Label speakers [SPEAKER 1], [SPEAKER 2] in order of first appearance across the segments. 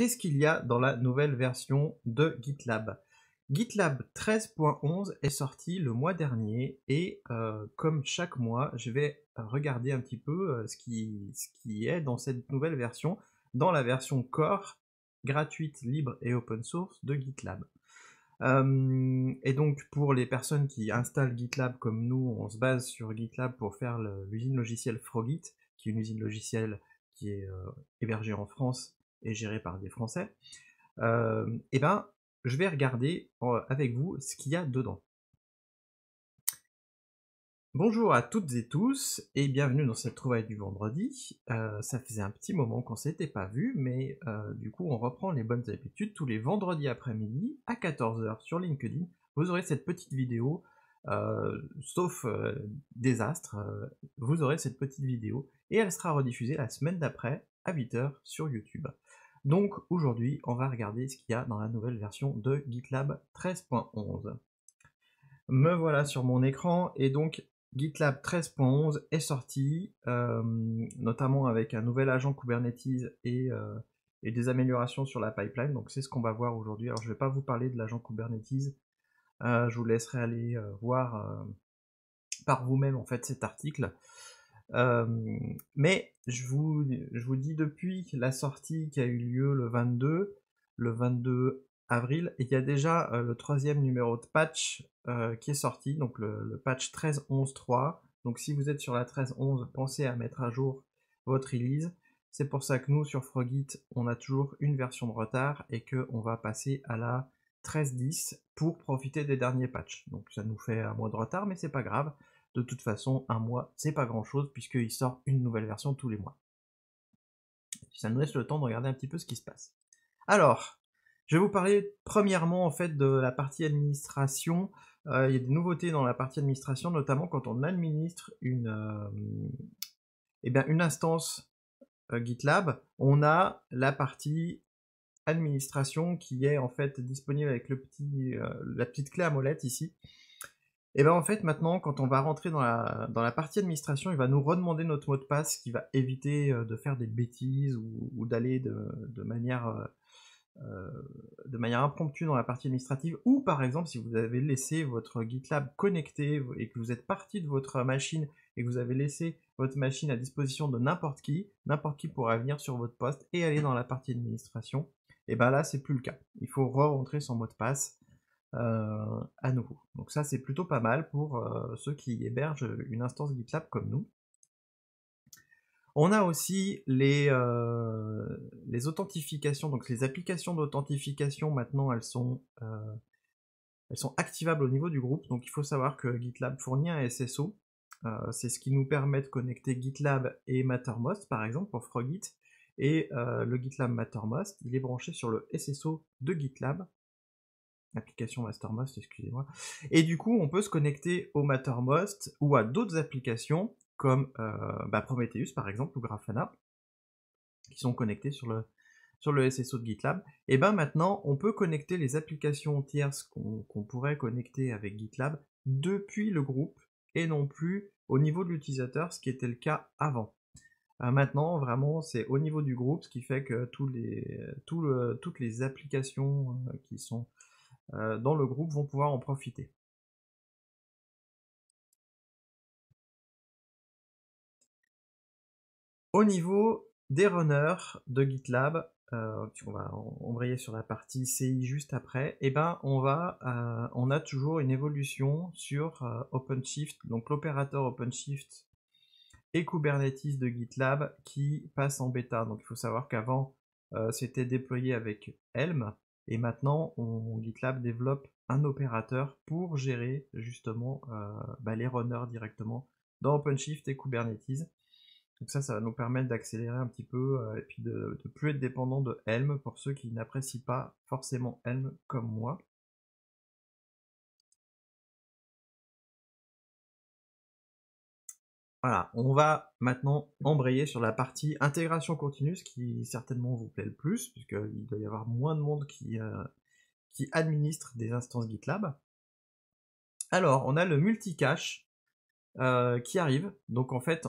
[SPEAKER 1] Qu'est-ce qu'il y a dans la nouvelle version de GitLab GitLab 13.11 est sorti le mois dernier et euh, comme chaque mois, je vais regarder un petit peu euh, ce qui, ce qui est dans cette nouvelle version, dans la version core gratuite, libre et open source de GitLab. Euh, et donc pour les personnes qui installent GitLab comme nous, on se base sur GitLab pour faire l'usine logicielle Frogit, qui est une usine logicielle qui est hébergée en France et géré par des Français, euh, eh ben, je vais regarder euh, avec vous ce qu'il y a dedans. Bonjour à toutes et tous et bienvenue dans cette trouvaille du vendredi. Euh, ça faisait un petit moment qu'on s'était pas vu, mais du coup on reprend les bonnes habitudes tous les vendredis après-midi à 14h sur LinkedIn. Vous aurez cette petite vidéo, sauf désastre, vous aurez cette petite vidéo et elle sera rediffusée la semaine d'après à 8h sur YouTube. Donc aujourd'hui, on va regarder ce qu'il y a dans la nouvelle version de GitLab 13.11. Me voilà sur mon écran et donc GitLab 13.11 est sorti, euh, notamment avec un nouvel agent Kubernetes euh, et, des améliorations sur la pipeline. Donc c'est ce qu'on va voir aujourd'hui. Alors je ne vais pas vous parler de l'agent Kubernetes. Euh, je vous laisserai aller voir par vous-même en fait cet article. Euh, mais je vous, dis depuis la sortie qui a eu lieu le 22, le 22 avril, il y a déjà euh, le troisième numéro de patch euh, qui est sorti, donc le, le patch 13.11.3. Donc si vous êtes sur la 13.11, pensez à mettre à jour votre release. C'est pour ça que nous, sur Frogit, on a toujours une version de retard et qu'on va passer à la 13.10 pour profiter des derniers patchs. Donc ça nous fait un mois de retard, mais c'est pas grave. De toute façon, un mois, c'est pas grand chose, puisqu'il sort une nouvelle version tous les mois. Ça nous laisse le temps de regarder un petit peu ce qui se passe. Alors, je vais vous parler premièrement en fait de la partie administration. Euh, il y a des nouveautés dans la partie administration, notamment quand on administre une, euh, eh bien, une instance euh, GitLab, on a la partie administration qui est en fait disponible avec le petit, la petite clé à molette ici. Et bien en fait, maintenant, quand on va rentrer dans la, dans la partie administration, il va nous redemander notre mot de passe qui va éviter euh, de faire des bêtises ou, d'aller de, euh, euh, de, manière, impromptue dans la partie administrative. Ou par exemple, si vous avez laissé votre GitLab connecté et que vous êtes parti de votre machine et que vous avez laissé votre machine à disposition de n'importe qui, n'importe qui pourra venir sur votre poste et aller dans la partie administration. Et bien là, c'est plus le cas. Il faut re-rentrer son mot de passe euh, à nouveau. Donc ça c'est plutôt pas mal pour euh, ceux qui hébergent une instance GitLab comme nous. On a aussi les, euh, les authentifications, donc les applications d'authentification maintenant elles sont, elles sont activables au niveau du groupe, donc il faut savoir que GitLab fournit un SSO, c'est ce qui nous permet de connecter GitLab et Mattermost par exemple pour Frogit, et le GitLab Mattermost il est branché sur le SSO de GitLab, application Mastermost, excusez-moi. Et du coup, on peut se connecter au Mattermost ou à d'autres applications comme euh, bah, Prometheus par exemple ou Grafana qui sont connectés sur le, sur le SSO de GitLab. Et ben maintenant, on peut connecter les applications tierces qu'on pourrait connecter avec GitLab depuis le groupe et non plus au niveau de l'utilisateur, ce qui était le cas avant. Euh, maintenant, vraiment, c'est au niveau du groupe, ce qui fait que tous les, toutes les applications euh, qui sont euh, dans le groupe vont pouvoir en profiter. Au niveau des runners de GitLab, euh, on va embrayer sur la partie CI juste après, et eh ben euh, on a toujours une évolution sur OpenShift, donc l'opérateur OpenShift et Kubernetes de GitLab qui passe en bêta. Donc il faut savoir qu'avant c'était déployé avec Helm, et maintenant, on, GitLab développe un opérateur pour gérer justement euh, bah, les runners directement dans OpenShift et Kubernetes. Donc ça, ça va nous permettre d'accélérer un petit peu euh, et puis de ne plus être dépendant de Helm pour ceux qui n'apprécient pas forcément Helm comme moi. Voilà, on va maintenant embrayer sur la partie intégration continue, ce qui certainement vous plaît le plus, puisqu'il doit y avoir moins de monde euh, qui, administre des instances GitLab. Alors, on a le multicache euh, qui arrive. Donc en fait,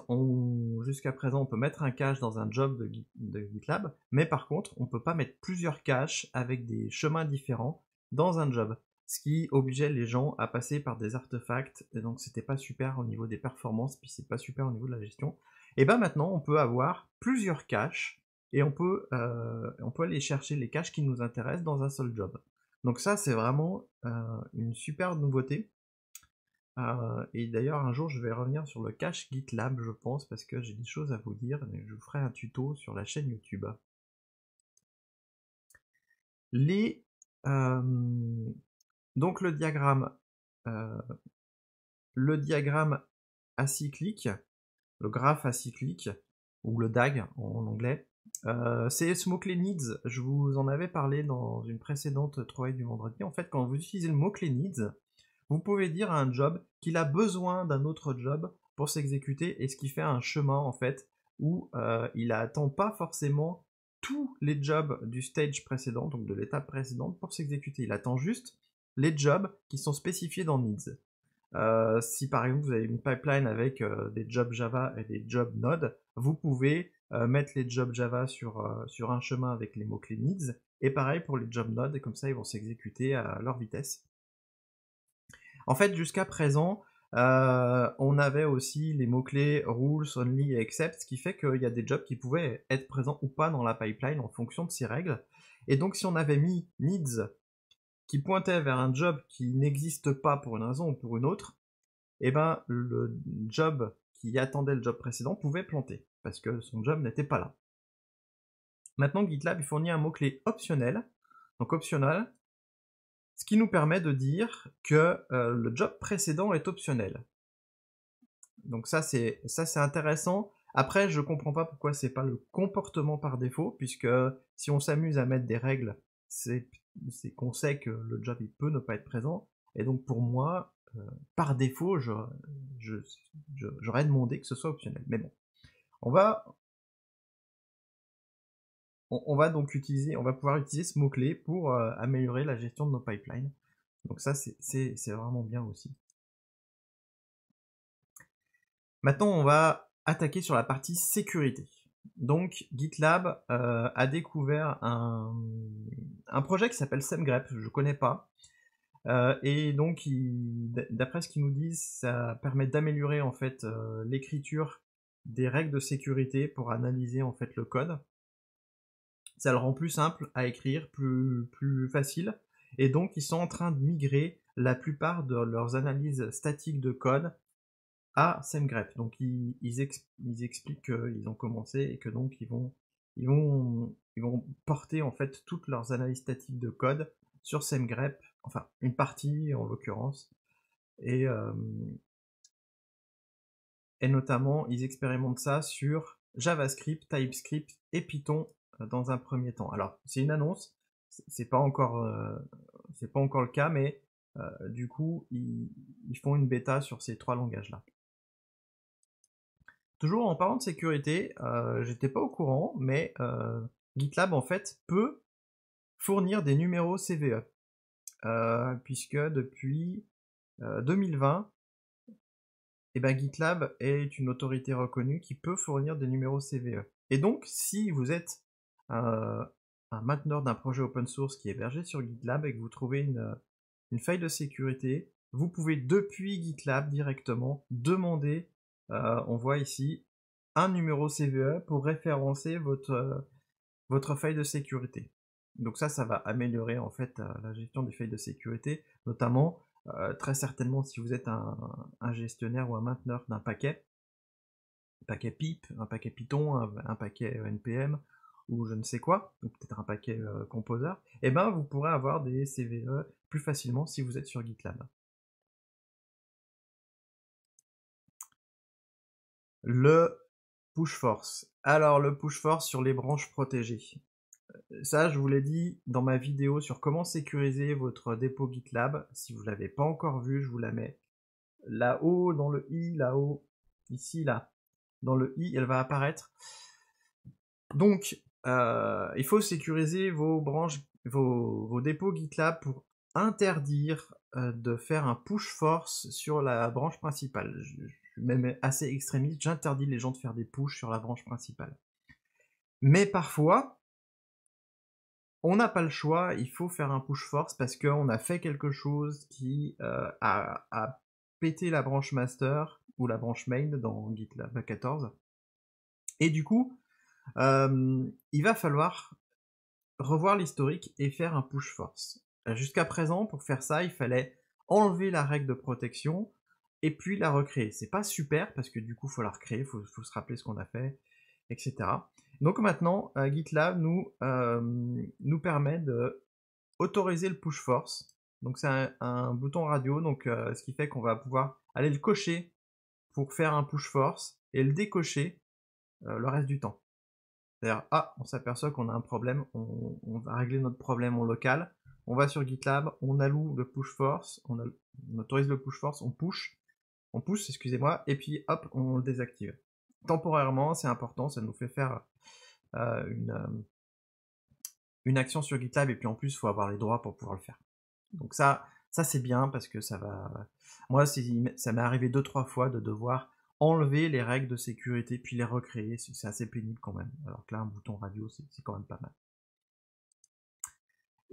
[SPEAKER 1] jusqu'à présent, on peut mettre un cache dans un job de, de GitLab, mais par contre, on ne peut pas mettre plusieurs caches avec des chemins différents dans un job ce qui obligeait les gens à passer par des artefacts, et donc c'était pas super au niveau des performances, puis c'est pas super au niveau de la gestion. Et ben maintenant, on peut avoir plusieurs caches, et on peut, euh, on peut aller chercher les caches qui nous intéressent dans un seul job. Donc ça, c'est vraiment euh, une super nouveauté. Euh, et d'ailleurs, un jour, je vais revenir sur le cache GitLab, je pense, parce que j'ai des choses à vous dire, mais je vous ferai un tuto sur la chaîne YouTube. Les donc le diagramme, euh, le diagramme acyclique, le graphe acyclique, ou le DAG en anglais, euh, c'est ce mot-clé needs. Je vous en avais parlé dans une précédente trouvaille du vendredi. En fait, quand vous utilisez le mot-clé needs, vous pouvez dire à un job qu'il a besoin d'un autre job pour s'exécuter et ce qui fait un chemin en fait où euh, il n'attend pas forcément tous les jobs du stage précédent, donc de l'étape précédente, pour s'exécuter. Il attend juste les jobs qui sont spécifiés dans Needs. Euh, si par exemple vous avez une pipeline avec euh, des jobs Java et des jobs Node, vous pouvez euh, mettre les jobs Java sur, sur un chemin avec les mots-clés needs, et pareil pour les jobs Node, comme ça ils vont s'exécuter à leur vitesse. En fait, jusqu'à présent, on avait aussi les mots-clés rules, only et except, ce qui fait qu'il y a des jobs qui pouvaient être présents ou pas dans la pipeline en fonction de ces règles. Et donc si on avait mis needs qui pointait vers un job qui n'existe pas pour une raison ou pour une autre, et eh ben le job qui attendait le job précédent pouvait planter, parce que son job n'était pas là. Maintenant, GitLab fournit un mot-clé optionnel, donc optional, ce qui nous permet de dire que euh, le job précédent est optionnel. Donc ça c'est ça c'est intéressant. Après, je comprends pas pourquoi c'est pas le comportement par défaut, puisque si on s'amuse à mettre des règles, c'est c'est qu'on sait que le job il peut ne pas être présent. Et donc pour moi, euh, par défaut, j'aurais je, demandé que ce soit optionnel. Mais bon, on va, on, va donc utiliser, on va pouvoir utiliser ce mot-clé pour euh, améliorer la gestion de nos pipelines. Donc ça, c'est vraiment bien aussi. Maintenant, on va attaquer sur la partie sécurité. Donc GitLab euh, a découvert un, projet qui s'appelle SemGrep, je ne connais pas. Euh, et donc, d'après ce qu'ils nous disent, ça permet d'améliorer en fait euh, l'écriture des règles de sécurité pour analyser en fait le code. Ça le rend plus simple à écrire, plus facile. Et donc, ils sont en train de migrer la plupart de leurs analyses statiques de code à Semgrep, Donc ils, expliquent qu'ils ont commencé et que donc ils vont, ils vont, porter en fait toutes leurs analyses statiques de code sur SEMgrep, enfin une partie en l'occurrence. Euh, et, notamment, ils expérimentent ça sur JavaScript, TypeScript et Python euh, dans un premier temps. Alors, c'est une annonce, c'est pas encore, euh, c'est pas encore le cas, mais du coup, ils, ils, font une bêta sur ces trois langages-là. Toujours en parlant de sécurité, euh, j'étais pas au courant, mais euh, GitLab en fait peut fournir des numéros CVE, euh, puisque depuis 2020, euh, eh ben, GitLab est une autorité reconnue qui peut fournir des numéros CVE. Et donc, si vous êtes un mainteneur d'un projet open source qui est hébergé sur GitLab et que vous trouvez une faille de sécurité, vous pouvez depuis GitLab directement demander euh, on voit ici un numéro CVE pour référencer euh, votre, feuille de sécurité. Donc ça, ça va améliorer en fait euh, la gestion des feuilles de sécurité, notamment très certainement si vous êtes un, gestionnaire ou un mainteneur d'un paquet, un paquet PIP, un paquet Python, un, paquet NPM ou je ne sais quoi, ou peut-être un paquet composer, et eh ben vous pourrez avoir des CVE plus facilement si vous êtes sur GitLab. le push force. Alors le push force sur les branches protégées. Euh, ça, je vous l'ai dit dans ma vidéo sur comment sécuriser votre dépôt GitLab. Si vous ne l'avez pas encore vu, je vous la mets là-haut, dans le i, là-haut, ici, là. Dans le i, elle va apparaître. Donc, euh, il faut sécuriser vos branches, vos, dépôts GitLab pour interdire euh, de faire un push force sur la branche principale même assez extrémiste, j'interdis les gens de faire des pushes sur la branche principale. Mais parfois, on n'a pas le choix, il faut faire un push force parce qu'on a fait quelque chose qui euh, a, pété la branche master ou la branche main dans GitLab 14. Et du coup, euh, il va falloir revoir l'historique et faire un push force. Jusqu'à présent, pour faire ça, il fallait enlever la règle de protection, et puis la recréer. C'est pas super parce que du coup, faut la recréer, faut, faut se rappeler ce qu'on a fait, etc. Donc maintenant, euh, GitLab nous, euh, nous permet d'autoriser le push force. Donc c'est un, bouton radio, donc euh, ce qui fait qu'on va pouvoir aller le cocher pour faire un push force et le décocher le reste du temps. C'est-à-dire, ah, on s'aperçoit qu'on a un problème, on, va régler notre problème en local, on va sur GitLab, on alloue le push force, on autorise le push force, on push, on pousse, excusez-moi, et puis hop, on le désactive. Temporairement, c'est important, ça nous fait faire euh, une, euh, une action sur GitLab, et puis en plus, il faut avoir les droits pour pouvoir le faire. Donc ça, ça c'est bien parce que ça va. Moi, ça m'est arrivé deux, trois fois de devoir enlever les règles de sécurité, puis les recréer. C'est assez pénible quand même. Alors que là, un bouton radio, c'est quand même pas mal.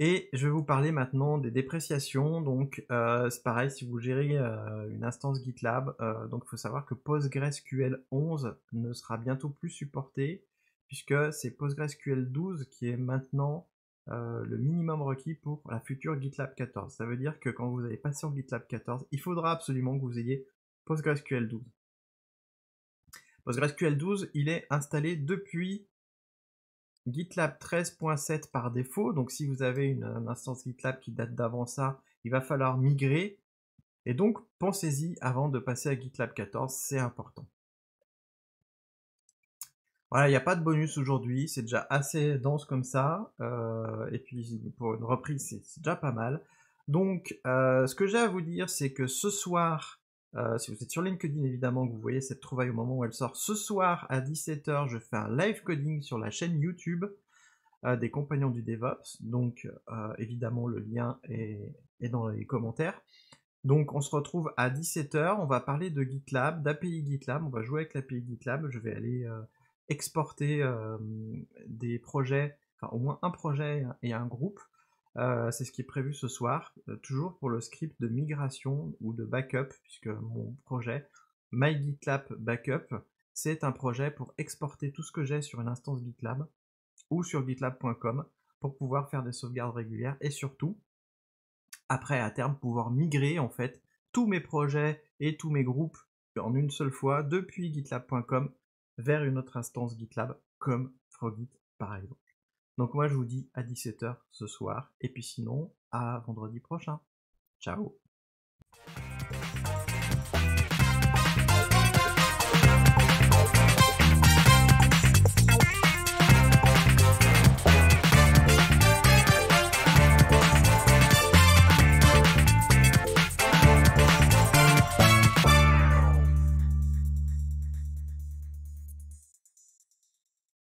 [SPEAKER 1] Et je vais vous parler maintenant des dépréciations. Donc, euh, c'est pareil, si vous gérez euh, une instance GitLab, euh, donc il faut savoir que PostgreSQL 11 ne sera bientôt plus supporté, puisque c'est PostgreSQL 12 qui est maintenant le minimum requis pour la future GitLab 14. Ça veut dire que quand vous allez passer en GitLab 14, il faudra absolument que vous ayez PostgreSQL 12. PostgreSQL 12, il est installé depuis GitLab 13.7 par défaut. Donc si vous avez une, instance GitLab qui date d'avant ça, il va falloir migrer. Et donc pensez-y avant de passer à GitLab 14, c'est important. Voilà, il n'y a pas de bonus aujourd'hui, c'est déjà assez dense comme ça. Euh, et puis pour une reprise, c'est déjà pas mal. Donc euh, ce que j'ai à vous dire, c'est que ce soir, euh, si vous êtes sur LinkedIn, évidemment, que vous voyez cette trouvaille au moment où elle sort. Ce soir à 17h, je fais un live coding sur la chaîne YouTube euh, des compagnons du DevOps. Donc, euh, évidemment, le lien est, est, dans les commentaires. Donc, on se retrouve à 17h. On va parler de GitLab, d'API GitLab. On va jouer avec l'API GitLab. Je vais aller exporter des projets, enfin, au moins un projet et un groupe euh, c'est ce qui est prévu ce soir, euh, toujours pour le script de migration ou de backup, puisque mon projet MyGitLab Backup, c'est un projet pour exporter tout ce que j'ai sur une instance GitLab ou sur gitlab.com pour pouvoir faire des sauvegardes régulières et surtout, après à terme, pouvoir migrer en fait tous mes projets et tous mes groupes en une seule fois depuis gitlab.com vers une autre instance GitLab comme Frogit par exemple. Donc moi je vous dis à 17h ce soir, et puis sinon à vendredi prochain. Ciao